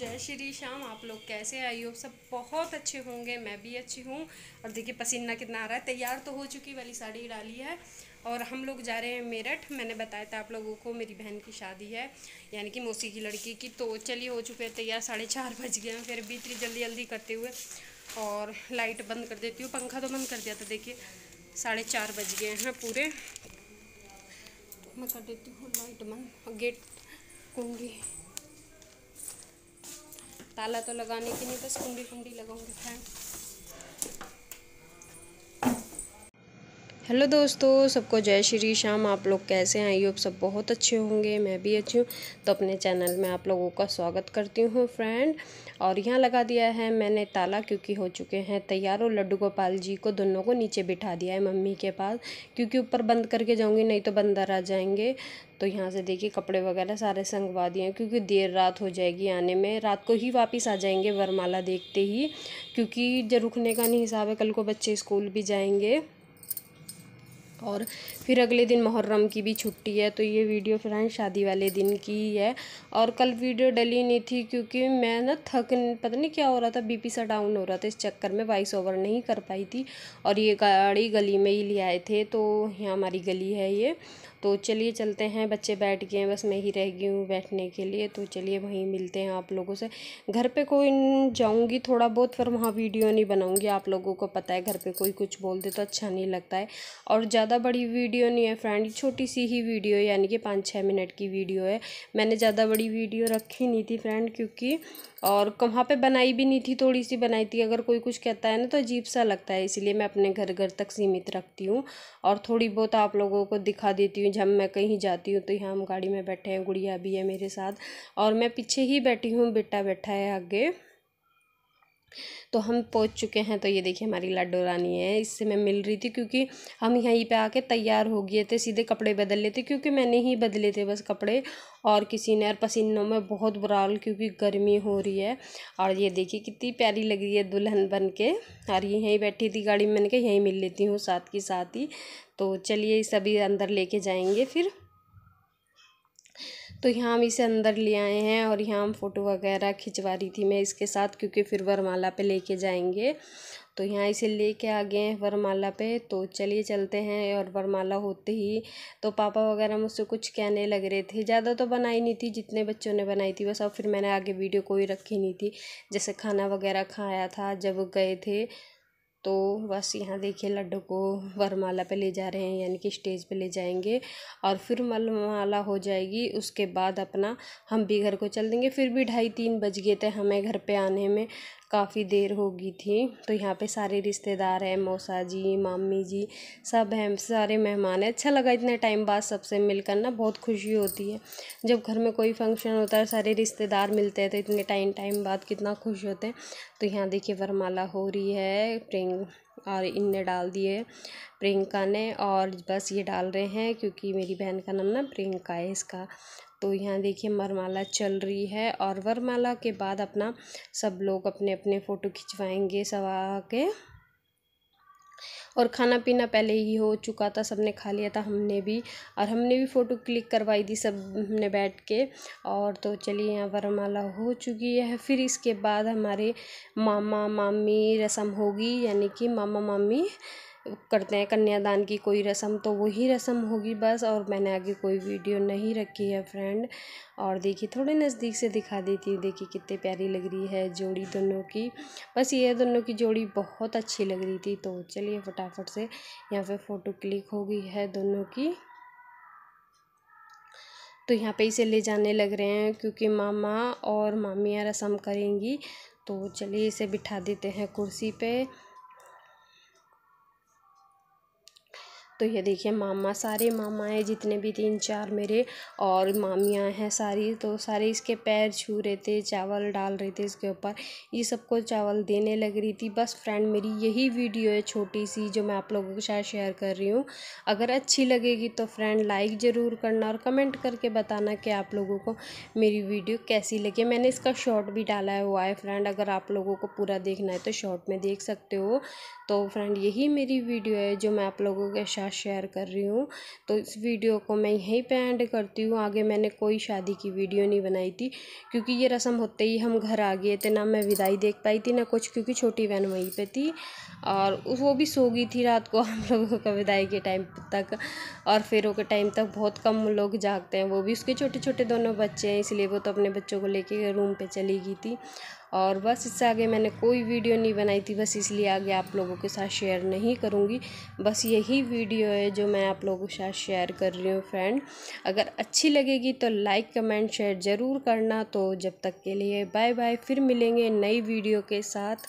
जय श्री श्याम आप लोग कैसे आई हो सब बहुत अच्छे होंगे मैं भी अच्छी हूँ और देखिए पसीना कितना आ रहा है तैयार तो हो चुकी वाली साड़ी डाली है और हम लोग जा रहे हैं मेरठ मैंने बताया था आप लोगों को मेरी बहन की शादी है यानी कि मौसी की लड़की की तो चलिए हो चुके हैं तैयार साढ़े चार बज गए हैं फिर भी इतनी जल्दी जल्दी करते हुए और लाइट बंद कर देती हूँ पंखा तो बंद कर दिया था देखिए साढ़े चार बज गए हैं पूरे मैं कर देती हूँ लाइट बंद गेट कूँगी ताला तो लगाने के लिए बस कुंडी कुंडी लगाऊंगी फ्रेंड हाँ। हेलो दोस्तों सबको जय श्री श्याम आप लोग कैसे हैं आइयो होप सब बहुत अच्छे होंगे मैं भी अच्छी हूँ तो अपने चैनल में आप लोगों का स्वागत करती हूँ फ्रेंड और यहाँ लगा दिया है मैंने ताला क्योंकि हो चुके हैं तैयार और लड्डू गोपाल जी को दोनों को नीचे बिठा दिया है मम्मी के पास क्योंकि ऊपर बंद करके जाऊँगी नहीं तो बंदर आ जाएंगे तो यहाँ से देखिए कपड़े वगैरह सारे संगवा दिए हैं क्योंकि देर रात हो जाएगी आने में रात को ही वापस आ जाएंगे वरमाला देखते ही क्योंकि जो रुकने का नहीं हिसाब है कल को बच्चे स्कूल भी जाएंगे और फिर अगले दिन मुहर्रम की भी छुट्टी है तो ये वीडियो फ्रेंड शादी वाले दिन की ही है और कल वीडियो डली नहीं थी क्योंकि मैं ना थक पता नहीं क्या हो रहा था बीपी सा डाउन हो रहा था इस चक्कर में वॉइस ओवर नहीं कर पाई थी और ये गाड़ी गली में ही ले आए थे तो यहाँ हमारी गली है ये तो चलिए चलते हैं बच्चे बैठ गए हैं बस मैं ही रह गई हूँ बैठने के लिए तो चलिए वहीं मिलते हैं आप लोगों से घर पे कोई जाऊँगी थोड़ा बहुत फिर वहाँ वीडियो नहीं बनाऊँगी आप लोगों को पता है घर पे कोई कुछ बोल दे तो अच्छा नहीं लगता है और ज़्यादा बड़ी वीडियो नहीं है फ्रेंड छोटी सी ही वीडियो यानी कि पाँच छः मिनट की वीडियो है मैंने ज़्यादा बड़ी वीडियो रखी नहीं थी फ्रेंड क्योंकि और वहाँ पर बनाई भी नहीं थी थोड़ी सी बनाई थी अगर कोई कुछ कहता है ना तो अजीब सा लगता है इसीलिए मैं अपने घर घर तक सीमित रखती हूँ और थोड़ी बहुत आप लोगों को दिखा देती हूँ जब मैं कहीं जाती हूँ तो यहाँ हम गाड़ी में बैठे हैं गुड़िया भी है मेरे साथ और मैं पीछे ही बैठी हूँ बेटा बैठा है आगे तो हम पहुंच चुके हैं तो ये देखिए हमारी लाडो रानी है इससे मैं मिल रही थी क्योंकि हम यहीं पे आके तैयार हो गए थे सीधे कपड़े बदल लेते क्योंकि मैंने ही बदले थे बस कपड़े और किसी ने और पसीनों में बहुत बुरा हाल क्योंकि गर्मी हो रही है और ये देखिए कितनी प्यारी लग रही है दुल्हन बन के और यहीं बैठी थी गाड़ी में मैंने कहा यहीं मिल लेती हूँ साथ के साथ ही तो चलिए सभी अंदर लेके जाएंगे फिर तो यहाँ हम इसे अंदर ले आए हैं और यहाँ हम फ़ोटो वगैरह खिंचवा रही थी मैं इसके साथ क्योंकि फिर वरमाला पे लेके जाएंगे तो यहाँ इसे ले कर आ गए हैं वरमाला पे तो चलिए चलते हैं और वरमाला होते ही तो पापा वगैरह मुझसे कुछ कहने लग रहे थे ज़्यादा तो बनाई नहीं थी जितने बच्चों ने बनाई थी बस और फिर मैंने आगे वीडियो कोई रखी नहीं थी जैसे खाना वगैरह खाया था जब गए थे तो बस यहाँ देखिए लड्डू को वरमाला पे ले जा रहे हैं यानी कि स्टेज पे ले जाएंगे और फिर मलमाला हो जाएगी उसके बाद अपना हम भी घर को चल देंगे फिर भी ढाई तीन बज गए थे हमें घर पे आने में काफ़ी देर हो गई थी तो यहाँ पे सारे रिश्तेदार हैं मौसा जी मामी जी सब हैं सारे मेहमान हैं अच्छा लगा इतने टाइम बाद सबसे मिलकर ना बहुत खुशी होती है जब घर में कोई फंक्शन होता है सारे रिश्तेदार मिलते हैं तो इतने टाइम टाइम बाद कितना खुश होते हैं तो यहाँ देखिए वरमाला हो रही है ट्रेन और इनने डाल दिए प्रियंका ने और बस ये डाल रहे हैं क्योंकि मेरी बहन का नाम ना प्रियंका है इसका तो यहाँ देखिए वरमाला चल रही है और वरमाला के बाद अपना सब लोग अपने अपने फ़ोटो खिंचवाएंगे सवा के और खाना पीना पहले ही हो चुका था सबने खा लिया था हमने भी और हमने भी फ़ोटो क्लिक करवाई थी सबने बैठ के और तो चलिए यहाँ वरमाला हो चुकी है फिर इसके बाद हमारे मामा मामी रस्म होगी यानी कि मामा मामी करते हैं कन्यादान की कोई रस्म तो वही रस्म होगी बस और मैंने आगे कोई वीडियो नहीं रखी है फ्रेंड और देखिए थोड़े नज़दीक से दिखा देती हूँ देखिए कितनी प्यारी लग रही है जोड़ी दोनों की बस ये दोनों की जोड़ी बहुत अच्छी लग रही थी तो चलिए फटाफट से यहाँ पे फ़ोटो क्लिक हो गई है दोनों की तो यहाँ पे इसे ले जाने लग रहे हैं क्योंकि मामा और मामियाँ रस्म करेंगी तो चलिए इसे बिठा देते हैं कुर्सी पर तो ये देखिए मामा सारे मामा हैं जितने भी तीन चार मेरे और मामियाँ हैं सारी तो सारे इसके पैर छू रहे थे चावल डाल रहे थे इसके ऊपर ये सबको चावल देने लग रही थी बस फ्रेंड मेरी यही वीडियो है छोटी सी जो मैं आप लोगों के साथ शेयर कर रही हूँ अगर अच्छी लगेगी तो फ्रेंड लाइक ज़रूर करना और कमेंट करके बताना कि आप लोगों को मेरी वीडियो कैसी लगी मैंने इसका शॉर्ट भी डाला हुआ है फ्रेंड अगर आप लोगों को पूरा देखना है तो शॉर्ट में देख सकते हो तो फ्रेंड यही मेरी वीडियो है जो मैं आप लोगों के साथ साथ शेयर कर रही हूँ तो इस वीडियो को मैं यहीं पे एंड करती हूँ आगे मैंने कोई शादी की वीडियो नहीं बनाई थी क्योंकि ये रस्म होते ही हम घर आ गए थे ना मैं विदाई देख पाई थी ना कुछ क्योंकि छोटी बहन वहीं पर थी और वो भी सो गई थी रात को हम लोगों का विदाई के टाइम तक और फेरों के टाइम तक बहुत कम लोग जागते हैं वो भी उसके छोटे छोटे दोनों बच्चे हैं इसलिए वो तो अपने बच्चों को लेके रूम पर चली गई थी और बस इससे आगे मैंने कोई वीडियो नहीं बनाई थी बस इसलिए आगे आप लोगों के साथ शेयर नहीं करूँगी बस यही वीडियो है जो मैं आप लोगों के साथ शेयर कर रही हूँ फ्रेंड अगर अच्छी लगेगी तो लाइक कमेंट शेयर ज़रूर करना तो जब तक के लिए बाय बाय फिर मिलेंगे नई वीडियो के साथ